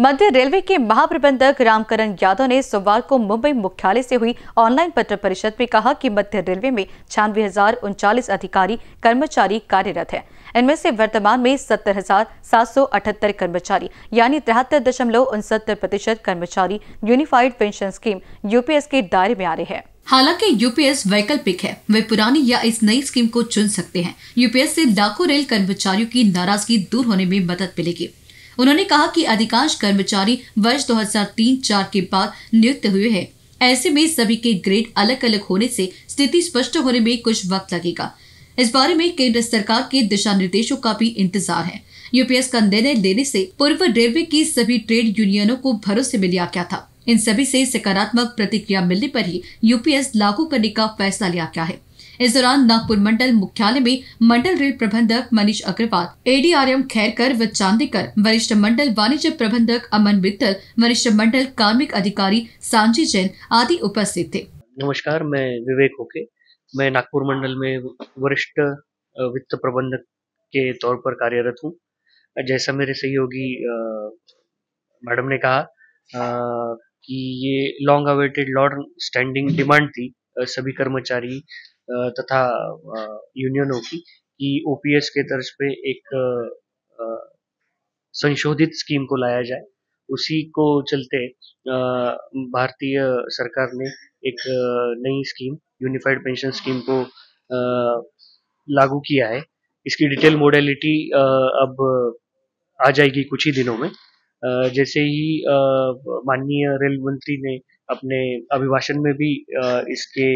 मध्य railway के महाप्रबंधक रामकरण यादव ने सोमवार को मुंबई मुख्यालय से हुई ऑनलाइन पत्र परिषद में कहा कि मध्य रेलवे में छियानवे हजार उनचालीस अधिकारी कर्मचारी कार्यरत हैं इनमें से वर्तमान में सत्तर हजार सात सौ अठहत्तर कर्मचारी यानी तिहत्तर दशमलव उनसत्तर प्रतिशत कर्मचारी यूनिफाइड पेंशन स्कीम यूपीएस के दायरे में आ रहे हैं हालांकि यूपीएस वैकल्पिक है वे पुरानी या इस नई स्कीम को चुन सकते हैं यूपीएस से लाखों रेल कर्मचारियों की नाराजगी दूर होने में मदद मिलेगी उन्होंने कहा कि अधिकांश कर्मचारी वर्ष 2003-4 के बाद नियुक्त हुए हैं ऐसे में सभी के ग्रेड अलग अलग होने से स्थिति स्पष्ट होने में कुछ वक्त लगेगा इस बारे में केंद्र सरकार के दिशा निर्देशों का भी इंतजार है यूपीएस का निर्णय लेने से पूर्व रेलवे की सभी ट्रेड यूनियनों को भरोसे में लिया गया था इन सभी से सकारात्मक प्रतिक्रिया मिलने पर ही यूपीएस लागू करने का फैसला लिया गया है इस दौरान नागपुर मंडल मुख्यालय में मंडल रेल प्रबंधक मनीष अग्रवाल एडीआरएम खैरकर व चांदीकर वरिष्ठ मंडल वाणिज्य प्रबंधक अमन मित्तल वरिष्ठ मंडल कार्मिक अधिकारी सांझी जैन आदि उपस्थित थे नमस्कार मैं विवेक होके मैं नागपुर मंडल में वरिष्ठ वित्त प्रबंधक के तौर पर कार्यरत हूँ जैसा मेरे सहयोगी मैडम ने कहा कि ये long awaited long standing demand थी सभी कर्मचारी तथा यूनियनों की कि ओपीएस के तर्ज पे एक संशोधित स्कीम को लाया जाए उसी को चलते भारतीय सरकार ने एक नई स्कीम यूनिफाइड पेंशन स्कीम को लागू किया है इसकी डिटेल मोडेलिटी अब आ जाएगी कुछ ही दिनों में जैसे ही माननीय रेल मंत्री ने अपने अभिभाषण में भी इसके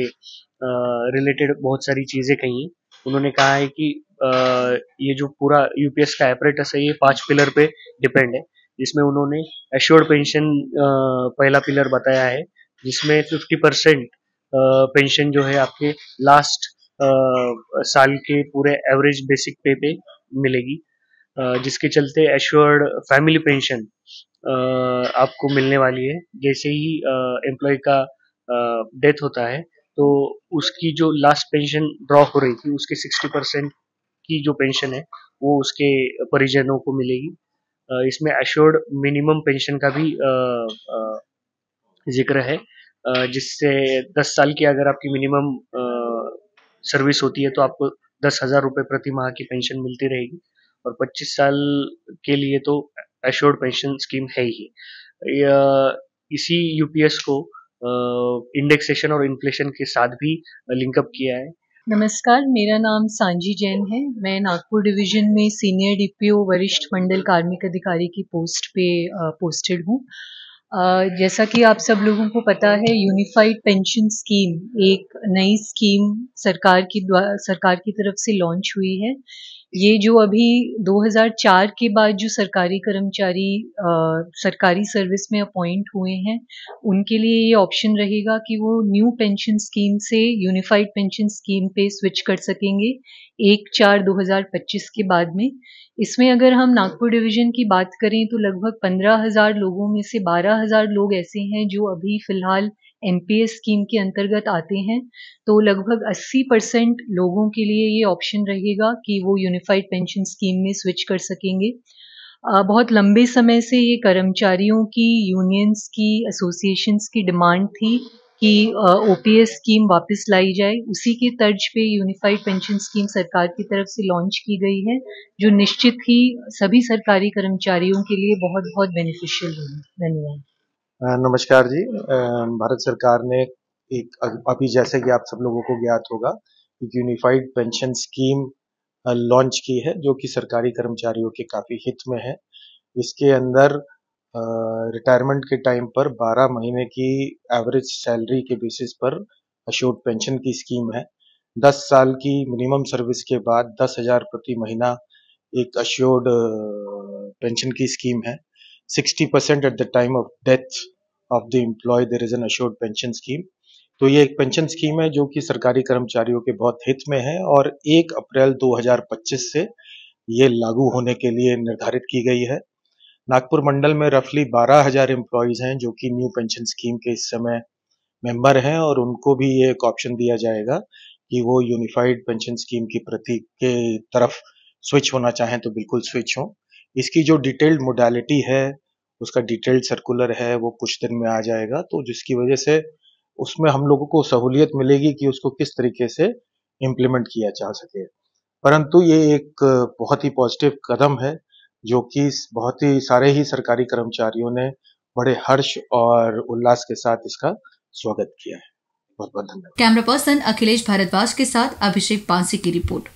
रिलेटेड बहुत सारी चीजें कही उन्होंने कहा है कि आ, ये जो पूरा यूपीएस का एपरेटस है ये पांच पिलर पे डिपेंड है जिसमें उन्होंने एश्योर्ड पेंशन पहला पिलर बताया है जिसमें फिफ्टी परसेंट पेंशन जो है आपके लास्ट आ, साल के पूरे एवरेज बेसिक पे पे मिलेगी आ, जिसके चलते एश्योर्ड फैमिली पेंशन आपको मिलने वाली है जैसे ही एम्प्लॉय का डेथ होता है तो उसकी जो लास्ट पेंशन ड्रॉ हो रही थी उसके सिक्सटी परसेंट की जो पेंशन है वो उसके परिजनों को मिलेगी इसमें एश्योर्ड मिनिमम पेंशन का भी जिक्र है जिससे दस साल की अगर आपकी मिनिमम सर्विस होती है तो आपको दस हज़ार रुपये प्रति माह की पेंशन मिलती रहेगी और पच्चीस साल के लिए तो एश्योर्ड पेंशन स्कीम है ही इसी यूपीएस को इंडेक्सेशन और इन्फ्लेशन के साथ भी लिंकअप किया है नमस्कार मेरा नाम सांजी जैन है मैं नागपुर डिवीजन में सीनियर डीपीओ वरिष्ठ मंडल कार्मिक अधिकारी की पोस्ट पे पोस्टेड हूँ जैसा कि आप सब लोगों को पता है यूनिफाइड पेंशन स्कीम एक नई स्कीम सरकार की सरकार की तरफ से लॉन्च हुई है ये जो अभी 2004 के बाद जो सरकारी कर्मचारी आ, सरकारी सर्विस में अपॉइंट हुए हैं उनके लिए ये ऑप्शन रहेगा कि वो न्यू पेंशन स्कीम से यूनिफाइड पेंशन स्कीम पे स्विच कर सकेंगे एक चार 2025 के बाद में इसमें अगर हम नागपुर डिवीज़न की बात करें तो लगभग पंद्रह हज़ार लोगों में से बारह हज़ार लोग ऐसे हैं जो अभी फ़िलहाल एन स्कीम के अंतर्गत आते हैं तो लगभग 80 परसेंट लोगों के लिए ये ऑप्शन रहेगा कि वो यूनिफाइड पेंशन स्कीम में स्विच कर सकेंगे बहुत लंबे समय से ये कर्मचारियों की यूनियंस की एसोसिएशंस की डिमांड थी कि ओ स्कीम वापस लाई जाए उसी के तर्ज पे यूनिफाइड पेंशन स्कीम सरकार की तरफ से लॉन्च की गई है जो निश्चित ही सभी सरकारी कर्मचारियों के लिए बहुत बहुत बेनिफिशियल होगी धन्यवाद नमस्कार जी भारत सरकार ने एक अभी जैसे कि आप सब लोगों को ज्ञात होगा एक यूनिफाइड पेंशन स्कीम लॉन्च की है जो कि सरकारी कर्मचारियों के काफ़ी हित में है इसके अंदर रिटायरमेंट के टाइम पर 12 महीने की एवरेज सैलरी के बेसिस पर अशोर्ड पेंशन की स्कीम है 10 साल की मिनिमम सर्विस के बाद दस हज़ार प्रति महीना एक अश्योर्ड पेंशन की स्कीम है 60% at the time of death of the employee there is an assured pension scheme तो ये एक पेंशन स्कीम है जो कि सरकारी कर्मचारियों के बहुत हित में है और 1 अप्रैल 2025 से ये लागू होने के लिए निर्धारित की गई है नागपुर मंडल में रफली 12,000 एम्प्लॉयज़ हैं जो कि न्यू पेंशन स्कीम के इस समय मेंबर हैं और उनको भी ये एक ऑप्शन दिया जाएगा कि वो यूनिफाइड पेंशन स्कीम की प्रति के तरफ स्विच होना चाहें तो बिल्कुल स्विच हों इसकी जो डिटेल्ड मोडालिटी है उसका डिटेल्ड सर्कुलर है वो कुछ दिन में आ जाएगा तो जिसकी वजह से उसमें हम लोगों को सहूलियत मिलेगी कि उसको किस तरीके से इम्प्लीमेंट किया जा सके परंतु ये एक बहुत ही पॉजिटिव कदम है जो कि बहुत ही सारे ही सरकारी कर्मचारियों ने बड़े हर्ष और उल्लास के साथ इसका स्वागत किया है बहुत बहुत धन्यवाद कैमरा पर्सन अखिलेश भारद्वाज के साथ अभिषेक पांसी की रिपोर्ट